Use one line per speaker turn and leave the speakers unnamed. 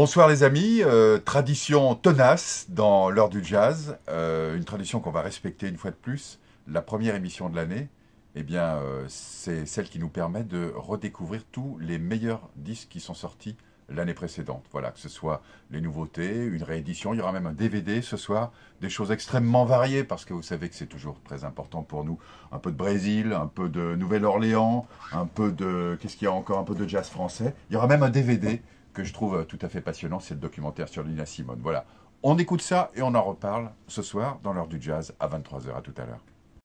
Bonsoir les amis, euh, tradition tenace dans l'heure du jazz, euh, une tradition qu'on va respecter une fois de plus. La première émission de l'année, eh bien, euh, c'est celle qui nous permet de redécouvrir tous les meilleurs disques qui sont sortis l'année précédente. Voilà, que ce soit les nouveautés, une réédition, il y aura même un DVD ce soir, des choses extrêmement variées, parce que vous savez que c'est toujours très important pour nous. Un peu de Brésil, un peu de Nouvelle-Orléans, un peu de... Qu'est-ce qu'il y a encore Un peu de jazz français. Il y aura même un DVD que je trouve euh, tout à fait passionnant, c'est le documentaire sur Lina Simone. Voilà, on écoute ça et on en reparle ce soir dans l'heure du jazz à 23h. À tout à l'heure.